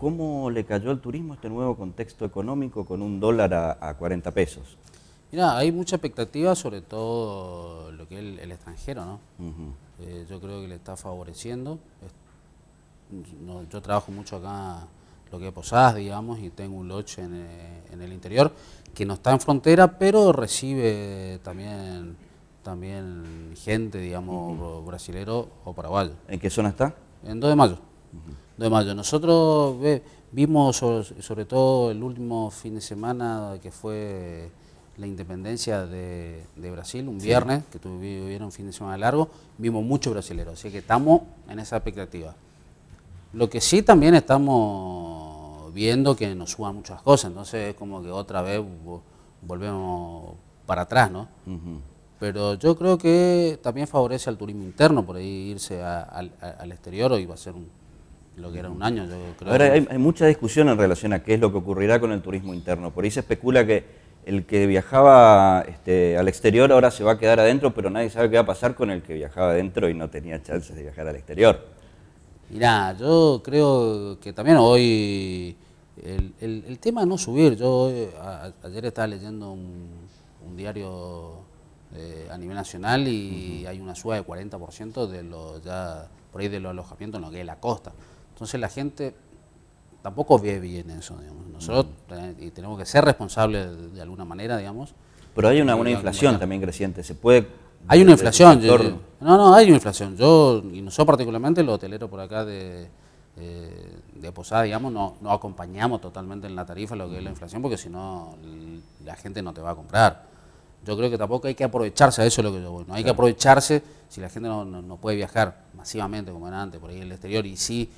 ¿Cómo le cayó al turismo este nuevo contexto económico con un dólar a, 40 pesos? Mira, hay mucha expectativa, sobre todo lo que es el, extranjero, ¿no? Eh, yo creo que le está favoreciendo. yo trabajo mucho acá, lo que es Posadas, digamos, y tengo un loche en, eh, el interior que no está en frontera, pero recibe también, también gente, digamos, brasilero o paraguayo. ¿En qué zona está? En 2 de mayo de Nosotros vimos, sobre, todo el último fin de semana que fue la independencia de, Brasil, un viernes, que tuvieron un fin de semana largo, vimos muchos brasileros, así que estamos en esa expectativa. Lo que sí también estamos viendo que nos suban muchas cosas, entonces es como que otra vez volvemos para atrás, ¿no? Pero yo creo que también favorece al turismo interno por ahí irse al exterior, hoy va a ser un, lo que era un año. Yo creo Ahora, hay, mucha discusión en relación a qué es lo que ocurrirá con el turismo interno. Por ahí se especula que el que viajaba este, al exterior ahora se va a quedar adentro, pero nadie sabe qué va a pasar con el que viajaba adentro y no tenía chances de viajar al exterior. Mirá, yo creo que también hoy el, tema no subir. Yo eh, ayer estaba leyendo un, diario a nivel nacional y hay una suba de 40% de los ya por ahí de los alojamientos en lo que es la costa. Entonces la gente tampoco ve bien eso, digamos. Nosotros mm. eh, y tenemos que ser responsables de, alguna manera, digamos. Pero hay una, una inflación también creciente, se puede... Hay una inflación, yo, no, no, hay una inflación. Yo, y nosotros particularmente, los hoteleros por acá de, eh, de Posada, digamos, no, no, acompañamos totalmente en la tarifa lo que es la mm. inflación, porque si no, la gente no te va a comprar. Yo creo que tampoco hay que aprovecharse, a eso lo que yo voy, no hay que aprovecharse si la gente no, no, puede viajar masivamente como era antes por ahí en el exterior, y sí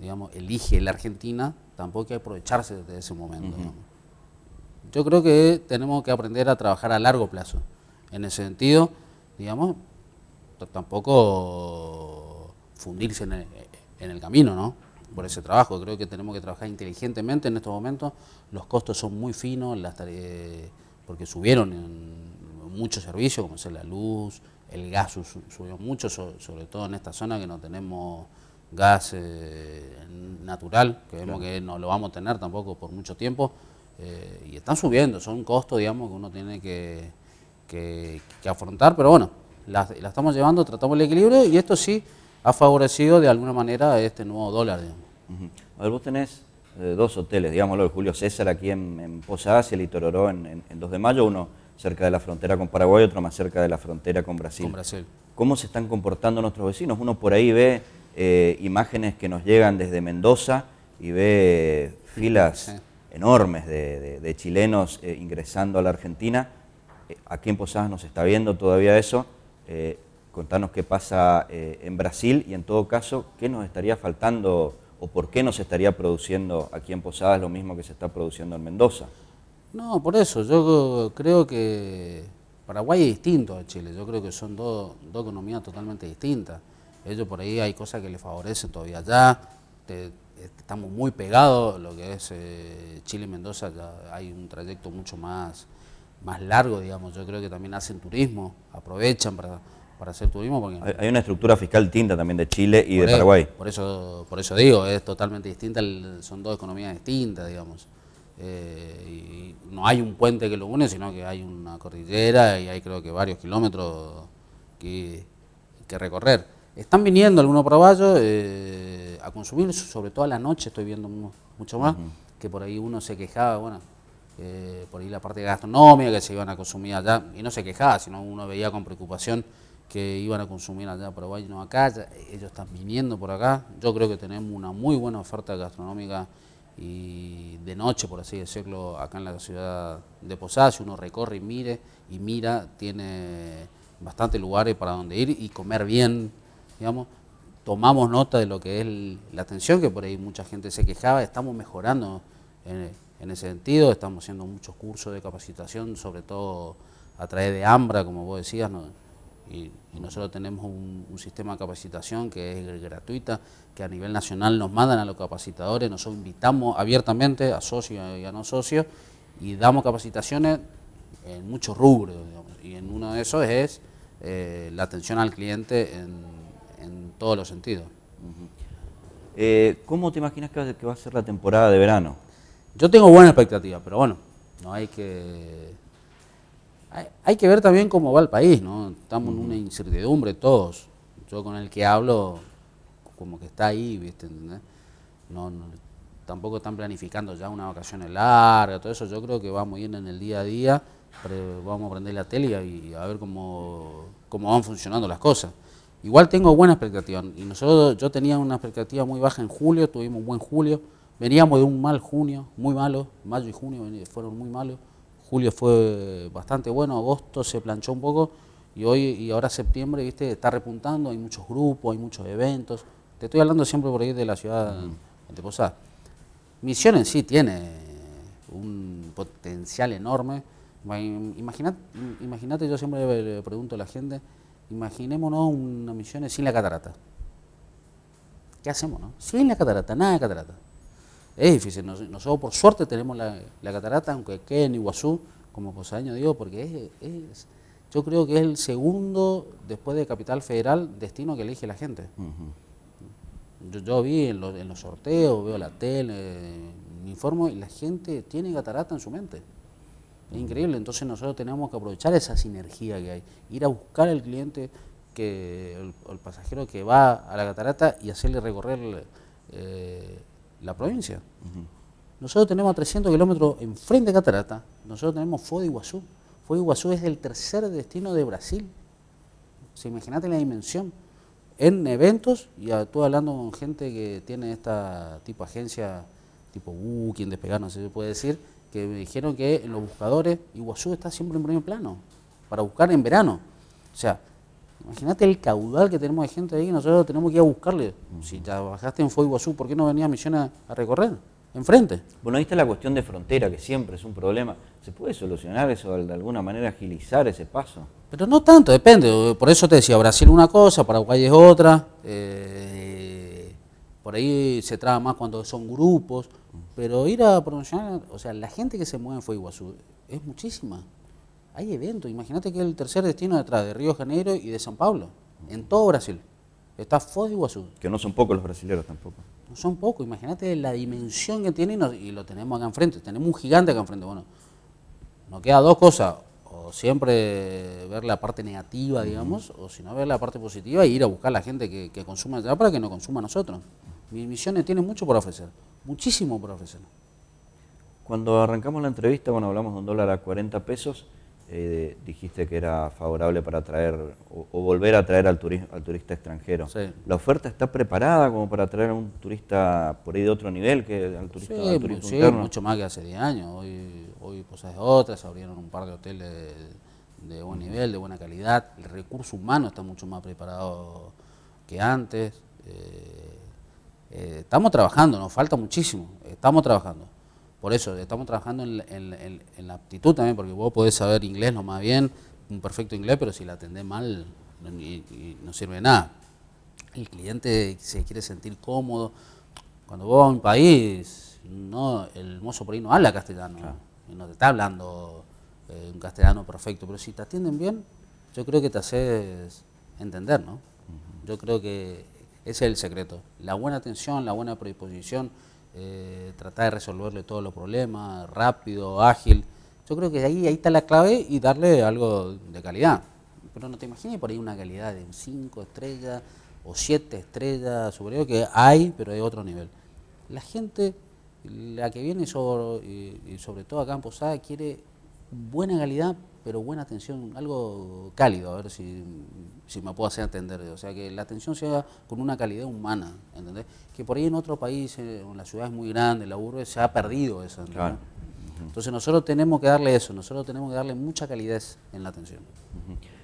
digamos, elige la Argentina, tampoco hay que aprovecharse de ese momento. Yo creo que tenemos que aprender a trabajar a largo plazo. En ese sentido, digamos, tampoco fundirse en el, camino, ¿no? Por ese trabajo. Creo que tenemos que trabajar inteligentemente en estos momentos. Los costos son muy finos, las porque subieron en muchos servicios, como es la luz, el gas subió mucho, sobre todo en esta zona que no tenemos gas eh, natural, que vemos que no lo vamos a tener tampoco por mucho tiempo, eh, y están subiendo, son costos, digamos, que uno tiene que, afrontar, pero bueno, la, estamos llevando, tratamos el equilibrio y esto sí ha favorecido de alguna manera este nuevo dólar. A ver, vos tenés eh, dos hoteles, digámoslo, el Julio César aquí en, en Posadas y el Itororó en, en, 2 de mayo, uno cerca de la frontera con Paraguay, otro más cerca de la frontera con Brasil. Con Brasil. ¿Cómo se están comportando nuestros vecinos? Uno por ahí ve eh, imágenes que nos llegan desde Mendoza y ve filas enormes de, chilenos eh, ingresando a la Argentina. Eh, aquí en Posadas nos está viendo todavía eso. contanos qué pasa en Brasil y en todo caso, qué nos estaría faltando o por qué nos estaría produciendo aquí en Posadas lo mismo que se está produciendo en Mendoza. No, por eso, yo creo que Paraguay es distinto a Chile, yo creo que son dos economías totalmente distintas ellos por ahí hay cosas que les favorecen todavía Ya eh, estamos muy pegados, lo que es eh, Chile y Mendoza, ya hay un trayecto mucho más, más largo, digamos, yo creo que también hacen turismo, aprovechan para, para hacer turismo. hay una estructura fiscal distinta también de Chile y de Paraguay. Por eso, por eso digo, es totalmente distinta, son dos economías distintas, digamos. Eh, y no hay un puente que lo une, sino que hay una cordillera y hay creo que varios kilómetros que, que recorrer. Están viniendo algunos paraballos eh, a consumir, sobre todo a la noche estoy viendo mucho más, que por ahí uno se quejaba, bueno, eh, por ahí la parte gastronómica que se iban a consumir allá, y no se quejaba, sino uno veía con preocupación que iban a consumir allá y no acá, ellos están viniendo por acá, yo creo que tenemos una muy buena oferta gastronómica y de noche, por así decirlo, acá en la ciudad de Posadas, si uno recorre y mire y mira, tiene bastantes lugares para donde ir y comer bien, digamos, tomamos nota de lo que es la atención, que por ahí mucha gente se quejaba, estamos mejorando en, ese sentido, estamos haciendo muchos cursos de capacitación, sobre todo a través de AMBRA, como vos decías, y, nosotros tenemos un, sistema de capacitación que es gratuita, que a nivel nacional nos mandan a los capacitadores, nosotros invitamos abiertamente a socios y a no socios, y damos capacitaciones en muchos rubros, y en uno de esos es eh, la atención al cliente en en todos los sentidos. Eh, ¿Cómo te imaginas que va, a ser la temporada de verano? Yo tengo buena expectativa, pero bueno, no hay que hay, que ver también cómo va el país, ¿no? Estamos en una incertidumbre todos. Yo con el que hablo, como que está ahí, ¿viste? No, tampoco están planificando ya una vacaciones larga, todo eso. Yo creo que vamos a ir en el día a día, pero vamos a prender la tele y a ver cómo, cómo van funcionando las cosas. Igual tengo buena expectativa. Y nosotros, yo tenía una expectativa muy baja en julio, tuvimos un buen julio. Veníamos de un mal junio, muy malo. Mayo y junio fueron muy malos. Julio fue bastante bueno, agosto se planchó un poco y hoy y ahora septiembre, viste, está repuntando, hay muchos grupos, hay muchos eventos. Te estoy hablando siempre por ahí de la ciudad de mm. posada Misión en sí tiene un potencial enorme. Imagínate, yo siempre le pregunto a la gente, Imaginémonos una misión sin la catarata. ¿Qué hacemos, no? Sin la catarata, nada de catarata. Es difícil. Nosotros, por suerte, tenemos la, catarata, aunque quede en Iguazú, como posaño digo, porque es, yo creo que es el segundo, después de Capital Federal, destino que elige la gente. yo, yo, vi en los, en los, sorteos, veo la tele, me informo, y la gente tiene catarata en su mente. Es increíble, entonces nosotros tenemos que aprovechar esa sinergia que hay, ir a buscar al cliente, que el, pasajero que va a la catarata y hacerle recorrer eh, la provincia. Nosotros tenemos 300 kilómetros enfrente de catarata, nosotros tenemos Foz de Iguazú. Foz Iguazú es el tercer destino de Brasil. imagínate la dimensión. En eventos, y tú hablando con gente que tiene esta tipo agencia, tipo quien despegar, no sé si puede decir, que dijeron que en los buscadores, Iguazú está siempre en primer plano, para buscar en verano. O sea, imagínate el caudal que tenemos de gente ahí, nosotros tenemos que ir a buscarle. Si trabajaste en Fue Iguazú, ¿por qué no venía a Misiones a recorrer? Enfrente. Bueno, ahí está la cuestión de frontera, que siempre es un problema. ¿Se puede solucionar eso, de alguna manera agilizar ese paso? Pero no tanto, depende. Por eso te decía, Brasil una cosa, Paraguay es otra. Eh, por ahí se traba más cuando son grupos, pero ir a promocionar, o sea, la gente que se mueve en Fueguazú es muchísima. Hay eventos, imagínate que es el tercer destino detrás de Río Janeiro y de San Pablo, en todo Brasil. Está Foz Que no son pocos los brasileños tampoco. No son pocos, imagínate la dimensión que tiene y, lo tenemos acá enfrente, tenemos un gigante acá enfrente. Bueno, nos queda dos cosas, o siempre ver la parte negativa, digamos, o si no ver la parte positiva e ir a buscar a la gente que, que consuma allá para que no consuma a nosotros. Misiones tiene mucho por ofrecer, muchísimo por ofrecer. Cuando arrancamos la entrevista, bueno, hablamos de un dólar a 40 pesos, eh, dijiste que era favorable para atraer o, volver a traer al, al turista extranjero. ¿La oferta está preparada como para atraer a un turista por ahí de otro nivel que al turista, sí, sí, mucho más que hace 10 años. Hoy, hoy cosas de otras, abrieron un par de hoteles de, buen nivel, de buena calidad. El recurso humano está mucho más preparado que antes. Eh, eh, estamos trabajando, nos falta muchísimo, estamos trabajando. Por eso, estamos trabajando en, la aptitud también, porque vos podés saber inglés lo más bien, un perfecto inglés, pero si la atendés mal, no, sirve de nada. El cliente se quiere sentir cómodo. Cuando vos vas a un país, no, el mozo por ahí no habla castellano, no te está hablando eh, un castellano perfecto, pero si te atienden bien, yo creo que te haces entender, ¿no? Yo creo que ese es el secreto. La buena atención, la buena predisposición, eh, tratar de resolverle todos los problemas, rápido, ágil. Yo creo que ahí, ahí está la clave y darle algo de calidad. Pero no te imagines por ahí una calidad de 5 estrellas o 7 estrellas superior, que hay, pero hay otro nivel. La gente, la que viene sobre, y sobre todo acá en Posada, quiere buena calidad, pero buena atención, algo cálido, a ver si, me puedo hacer entender. O sea, que la atención sea con una calidad humana, ¿entendés? Que por ahí en otro país, eh, en la ciudad es muy grande, la urbe, se ha perdido esa. Entonces nosotros tenemos que darle eso, nosotros tenemos que darle mucha calidez en la atención.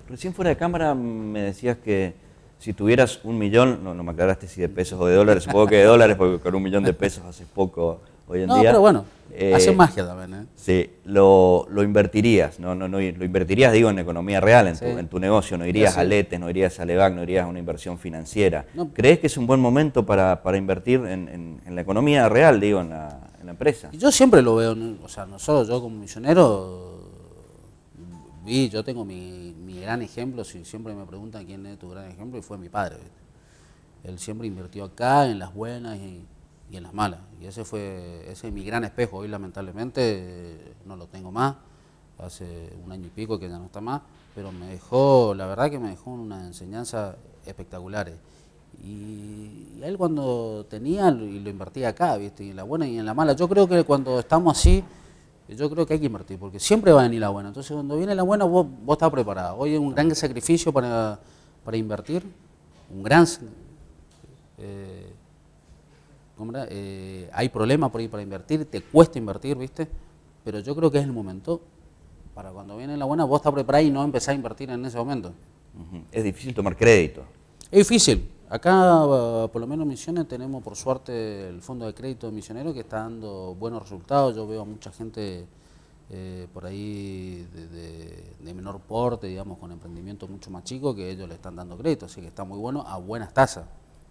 Recién fuera de cámara me decías que si tuvieras un millón, no, me aclaraste si de pesos o de dólares, supongo que de dólares, porque con un millón de pesos hace poco en no, día. pero bueno, eh, hace magia también. ¿eh? Sí, lo, lo, invertirías, no, no, no, lo invertirías, digo, en economía real, en, tu, en tu, negocio. No irías a Letes, no irías e a Levac, no irías a una inversión financiera. ¿Crees que es un buen momento para, invertir en, la economía real, digo, en la, empresa? Yo siempre lo veo, o sea, nosotros, yo como misionero, vi, yo tengo mi, mi gran ejemplo, si siempre me preguntan quién es tu gran ejemplo, y fue mi padre. Él siempre invirtió acá, en las buenas y y en las malas. Y ese fue, ese mi gran espejo. Hoy lamentablemente no lo tengo más, hace un año y pico que ya no está más, pero me dejó, la verdad que me dejó una enseñanza espectaculares. Eh. Y, él cuando tenía y lo invertía acá, ¿viste? Y en la buena y en la mala. Yo creo que cuando estamos así, yo creo que hay que invertir, porque siempre va a venir la buena. Entonces cuando viene la buena, vos, vos estás preparado. Hoy es un gran sacrificio para, para invertir, un gran... Eh, eh, hay problemas por ahí para invertir, te cuesta invertir, ¿viste? Pero yo creo que es el momento para cuando viene la buena, vos estás preparado y no empezás a invertir en ese momento. Es difícil tomar crédito. Es difícil. Acá, eh, por lo menos en Misiones, tenemos por suerte el Fondo de Crédito Misionero que está dando buenos resultados. Yo veo a mucha gente eh, por ahí de, de, menor porte, digamos, con emprendimiento mucho más chico, que ellos le están dando crédito. Así que está muy bueno a buenas tasas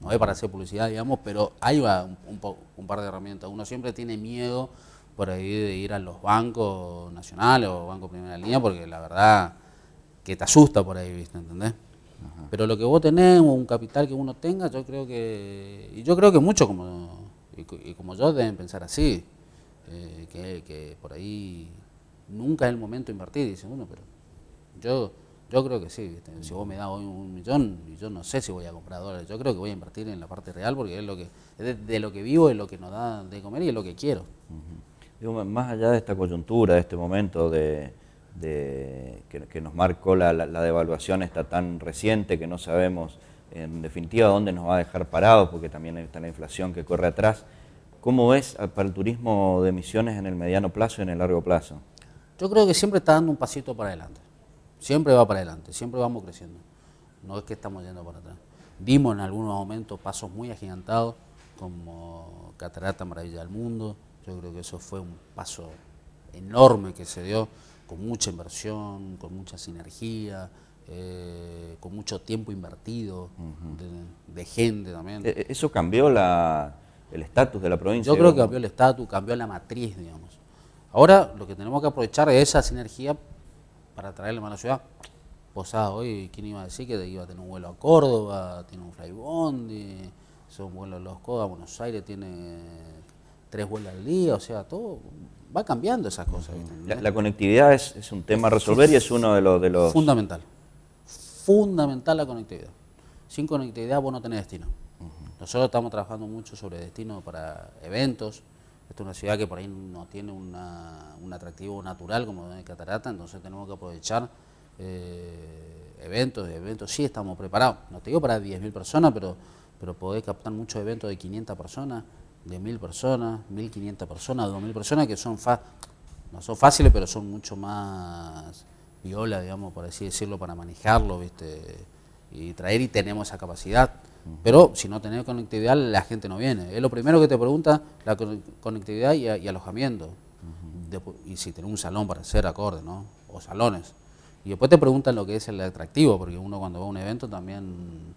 no es para hacer publicidad, digamos, pero ahí va un, par de herramientas. Uno siempre tiene miedo por ahí de ir a los bancos nacionales o bancos primera línea, porque la verdad que te asusta por ahí, ¿viste? ¿Entendés? Pero lo que vos tenés, o un capital que uno tenga, yo creo que. Y yo creo que muchos como, y, como yo deben pensar así. Eh, que, que por ahí nunca es el momento de invertir, dice uno, pero yo yo creo que sí. Si vos me das hoy un millón, yo no sé si voy a comprar dólares. Yo creo que voy a invertir en la parte real porque es lo que de, de lo que vivo, es lo que nos da de comer y es lo que quiero. Digo, más allá de esta coyuntura, de este momento de, que, nos marcó la, devaluación está tan reciente que no sabemos en definitiva dónde nos va a dejar parados porque también está la inflación que corre atrás. ¿Cómo ves para el turismo de emisiones en el mediano plazo y en el largo plazo? Yo creo que siempre está dando un pasito para adelante. Siempre va para adelante, siempre vamos creciendo. No es que estamos yendo para atrás. Dimos en algunos momentos pasos muy agigantados, como Catarata Maravilla del Mundo. Yo creo que eso fue un paso enorme que se dio, con mucha inversión, con mucha sinergia, eh, con mucho tiempo invertido de, gente también. E, e, ¿Eso cambió el estatus de la provincia? Yo creo que cambió el estatus, cambió la matriz, digamos. Ahora lo que tenemos que aprovechar es esa sinergia para traerle a la ciudad. Posada hoy, ¿quién iba a decir que iba a tener un vuelo a Córdoba, tiene un flybondi, son a los Codas, Buenos Aires tiene tres vuelos al día, o sea, todo va cambiando esas cosas. La, conectividad es, un tema a resolver y es uno de los, de los... Fundamental. Fundamental la conectividad. Sin conectividad vos no tenés destino. Nosotros estamos trabajando mucho sobre destino para eventos, esta es una ciudad que por ahí no tiene un atractivo natural como de Catarata, entonces tenemos que aprovechar eh, eventos, eventos sí estamos preparados, no te digo para 10.000 personas, pero, pero podés captar muchos eventos de 500 personas, de 1.000 personas, 1.500 personas, 2.000 personas que son, no son fáciles, pero son mucho más viola, digamos, por así decirlo, para manejarlo, ¿viste? Y traer y tenemos esa capacidad. Pero si no tenés conectividad, la gente no viene. Es lo primero que te pregunta, la conectividad y, alojamiento. y si tenés un salón para hacer acorde, ¿no? O salones. Y después te preguntan lo que es el atractivo, porque uno cuando va a un evento también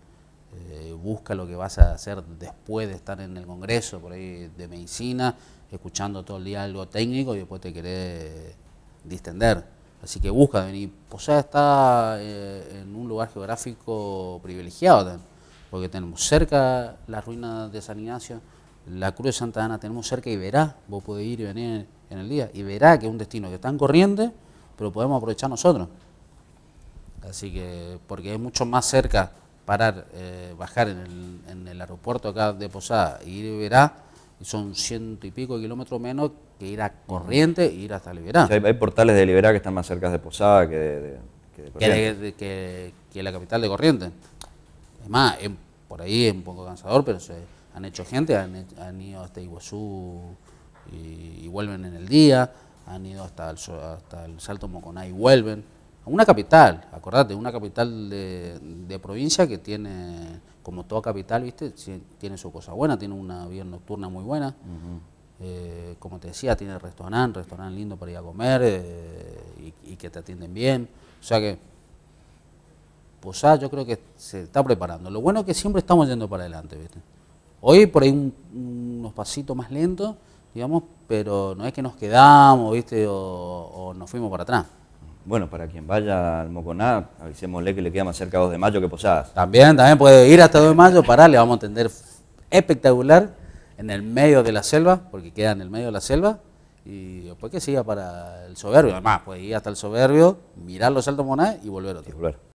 eh, busca lo que vas a hacer después de estar en el congreso, por ahí de medicina, escuchando todo el día algo técnico y después te querés distender. Así que busca venir. sea, pues está eh, en un lugar geográfico privilegiado también porque tenemos cerca la ruina de San Ignacio, la Cruz de Santa Ana, tenemos cerca y Iberá, vos podés ir y venir en el día, y verá que es un destino que está en corriente, pero podemos aprovechar nosotros. Así que, porque es mucho más cerca parar, eh, bajar en el, aeropuerto acá de Posada e y ir a Iberá, son ciento y pico kilómetros menos que ir a Corriente e ir hasta Liberá. hay, portales de Liberá que están más cerca de Posada que de, que, que la capital de Corriente. Además, por ahí es un poco cansador, pero se han hecho gente, han, han ido hasta Iguazú y, vuelven en el día, han ido hasta el, hasta el Salto Moconá y vuelven. Una capital, acordate, una capital de, provincia que tiene, como toda capital, viste, tiene su cosa buena, tiene una vida nocturna muy buena. Eh, como te decía, tiene restaurante, restaurante lindo para ir a comer eh, y, y, que te atienden bien. O sea que posada, yo creo que se está preparando. Lo bueno es que siempre estamos yendo para adelante, ¿viste? Hoy por ahí unos pasitos más lentos, digamos, pero no es que nos quedamos, ¿viste? O, nos fuimos para atrás. Bueno, para quien vaya al Moconá, avisémosle que le queda más cerca 2 de mayo que Posadas. También, también puede ir hasta 2 de mayo, para, le vamos a atender espectacular en el medio de la selva, porque queda en el medio de la selva, y después que siga para el soberbio. Además, puede ir hasta el soberbio, mirar los altos monás y volver otro. Y